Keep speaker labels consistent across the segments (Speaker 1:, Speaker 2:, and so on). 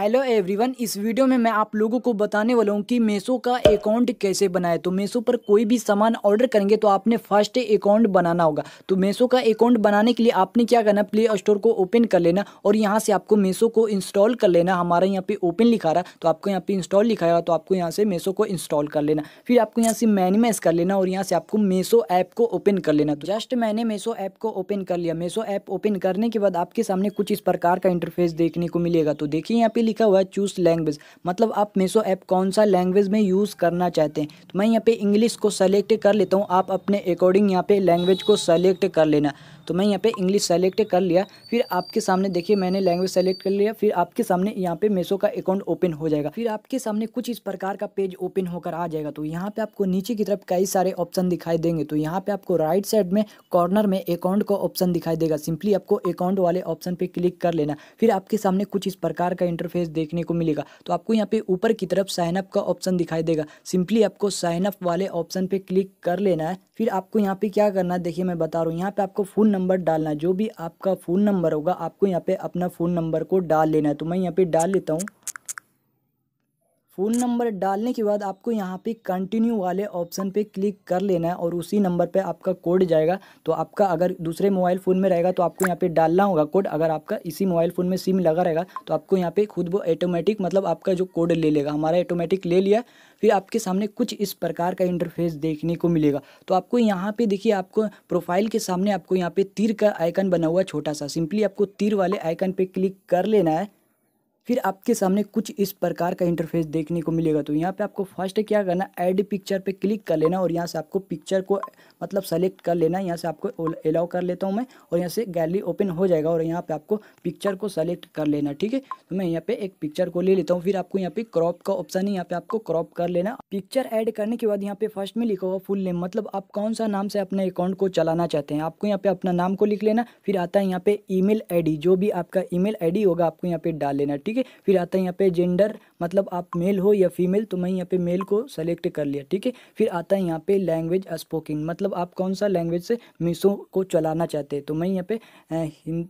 Speaker 1: hello everyone इस video में मैं आप लोगों को बताने वाला हूँ कि मेसो का अकाउंट कैसे बनाए तो मेसो पर कोई भी सामान ऑर्डर करेंगे तो आपने फर्स्ट अकाउंट बनाना होगा तो मेसो का अकाउंट बनाने के लिए आपने क्या करना प्ले स्टोर को ओपन कर लेना और यहाँ से आपको मेसो को इंस्टॉल कर लेना हमारा यहाँ पे ओपन लिखा रहा तो आपको यहाँ पे इंस्टॉल लिखा हुआ तो आपको यहाँ से मेसो को इंस्टॉल कर लेना फिर आपको यहाँ से मैनिमाइज कर लेना और यहाँ से आपको मेसो ऐप को ओपन कर लेना तो जस्ट मैंने मेसो ऐप को ओपन कर लिया मेसो ऐप ओपन करने के बाद आपके सामने कुछ इस प्रकार का इंटरफेस देखने को मिलेगा तो देखिए यहाँ पे लिखा हुआ है चूज लैंग्वेज मतलब आप मेसो ऐप कौन सा लैंग्वेज में यूज़ करना चाहते हैं तो मैं यहाँ पे इंग्लिश को सेलेक्ट कर लेता हूँ आप अपने अकॉर्डिंग यहाँ पे लैंग्वेज को सेलेक्ट कर लेना तो मैं यहाँ पे इंग्लिश सेलेक्ट कर लिया फिर आपके सामने देखिए मैंने लैंग्वेज सेलेक्ट कर लिया फिर आपके सामने यहाँ पे मेसो का अकाउंट ओपन हो जाएगा फिर आपके सामने कुछ इस प्रकार का पेज ओपन होकर आ जाएगा तो यहाँ पे आपको नीचे की तरफ कई सारे ऑप्शन दिखाई देंगे तो यहाँ पे आपको राइट साइड में कॉर्नर में अकाउंट का ऑप्शन दिखाई देगा सिंपली आपको अकाउंट वाले ऑप्शन पे क्लिक कर लेना फिर आपके सामने कुछ इस प्रकार का इंटरफेस देखने को मिलेगा तो आपको यहाँ पे ऊपर की तरफ साइनअप का ऑप्शन दिखाई देगा सिंपली आपको साइनअप वाले ऑप्शन पे क्लिक कर लेना है फिर आपको यहाँ पे क्या करना है देखिए मैं बता रहा हूँ यहाँ पे आपको फोन नंबर डालना जो भी आपका फ़ोन नंबर होगा आपको यहाँ पे अपना फ़ोन नंबर को डाल लेना है तो मैं यहाँ पे डाल लेता हूँ फ़ोन नंबर डालने के बाद आपको यहाँ पे कंटिन्यू वाले ऑप्शन पे क्लिक कर लेना है और उसी नंबर पे आपका कोड जाएगा तो आपका अगर दूसरे मोबाइल फ़ोन में रहेगा तो आपको यहाँ पे डालना होगा कोड अगर आपका इसी मोबाइल फ़ोन में सिम लगा रहेगा तो आपको यहाँ पे खुद वो ऑटोमेटिक मतलब आपका जो कोड ले लेगा हमारा ऑटोमेटिक ले लिया फिर आपके सामने कुछ इस प्रकार का इंटरफेस देखने को मिलेगा तो आपको यहाँ पर देखिए आपको प्रोफाइल के सामने आपको यहाँ पर तीर का आइकन बना हुआ छोटा सा सिंपली आपको तीर वाले आइकन पर क्लिक कर लेना है फिर आपके सामने कुछ इस प्रकार का इंटरफेस देखने को मिलेगा तो यहाँ पे आपको फर्स्ट क्या करना ऐड पिक्चर पे क्लिक कर लेना और यहाँ से आपको पिक्चर को मतलब सेलेक्ट कर लेना यहाँ से आपको अलाउ कर लेता हूँ मैं और यहाँ से गैलरी ओपन हो जाएगा और यहाँ पे आपको पिक्चर को सेलेक्ट कर लेना ठीक है तो मैं यहाँ पे एक पिक्चर को ले लेता हूँ फिर आपको यहाँ पे क्रॉप का ऑप्शन है यहाँ पे आपको क्रॉप कर लेना पिक्चर ऐड करने के बाद यहाँ पे फर्स्ट में लिखा हुआ फुल नेम मतलब आप कौन सा नाम से अपने अकाउंट को चलाना चाहते हैं आपको यहाँ पे अपना नाम को लिख लेना फिर आता है यहाँ पे ई मेल जो भी आपका ई मेल होगा आपको यहाँ पे डाल लेना ठीक है है फिर आता है यहाँ पे जेंडर मतलब आप मेल हो या फीमेल तो मैं यहाँ पे मेल को सेलेक्ट कर लिया ठीक है फिर आता है यहाँ पे लैंग्वेज स्पोकिंग मतलब आप कौन सा लैंग्वेज से मीशो को चलाना चाहते हैं तो मैं यहाँ पे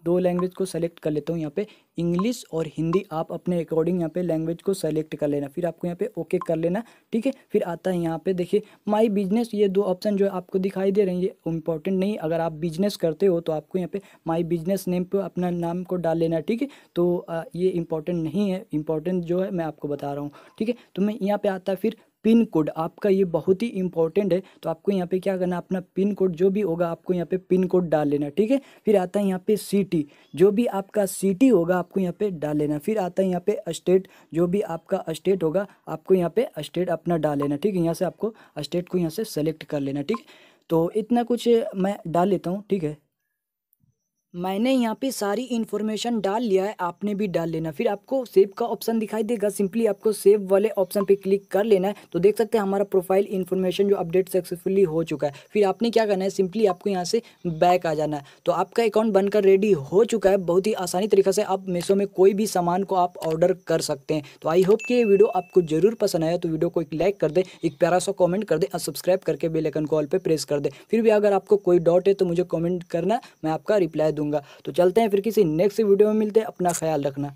Speaker 1: दो लैंग्वेज को सेलेक्ट कर लेता हूँ यहाँ पे इंग्लिश और हिंदी आप अपने अकॉर्डिंग यहाँ पे लैंग्वेज को सेलेक्ट कर लेना फिर आपको यहाँ पे ओके कर लेना ठीक है फिर आता है यहाँ पे देखिए माय बिजनेस ये दो ऑप्शन जो आपको दिखाई दे रहे हैं ये इंपॉर्टेंट नहीं अगर आप बिजनेस करते हो तो आपको यहाँ पे माई बिजनेस नेम पर अपना नाम को डाल लेना ठीक है तो ये इंपॉर्टेंट नहीं है इम्पॉर्टेंट जो है मैं आपको बता रहा हूँ ठीक है तो मैं यहाँ पे आता है फिर पिन कोड आपका ये बहुत ही इंपॉर्टेंट है तो आपको यहाँ पे क्या करना अपना पिन कोड जो भी होगा आपको यहाँ पे पिन कोड डाल लेना ठीक है फिर आता है यहाँ पे सिटी जो भी आपका सिटी होगा आपको यहाँ पे डाल लेना फिर आता है यहाँ पे स्टेट जो भी आपका स्टेट होगा आपको यहाँ पे स्टेट अपना डाल लेना ठीक है यहाँ से आपको स्टेट को यहाँ से सेलेक्ट कर लेना ठीक है तो इतना कुछ मैं डाल लेता हूँ ठीक है मैंने यहाँ पे सारी इन्फॉर्मेशन डाल लिया है आपने भी डाल लेना फिर आपको सेव का ऑप्शन दिखाई देगा सिंपली आपको सेव वाले ऑप्शन पे क्लिक कर लेना है तो देख सकते हैं हमारा प्रोफाइल इन्फॉर्मेशन जो अपडेट सक्सेसफुली हो चुका है फिर आपने क्या करना है सिंपली आपको यहाँ से बैक आ जाना है तो आपका अकाउंट बनकर रेडी हो चुका है बहुत ही आसानी तरीके से आप मीशो में कोई भी सामान को आप ऑर्डर कर सकते हैं तो आई होप कि ये वीडियो आपको जरूर पसंद आया तो वीडियो को एक लाइक कर दें एक प्यारा सा कॉमेंट कर दें और सब्सक्राइब करके बेलेकन कॉल पर प्रेस कर दें फिर भी अगर आपको कोई डाउट है तो मुझे कॉमेंट करना मैं आपका रिप्लाई दूंगा तो चलते हैं फिर किसी नेक्स्ट वीडियो में मिलते हैं अपना ख्याल रखना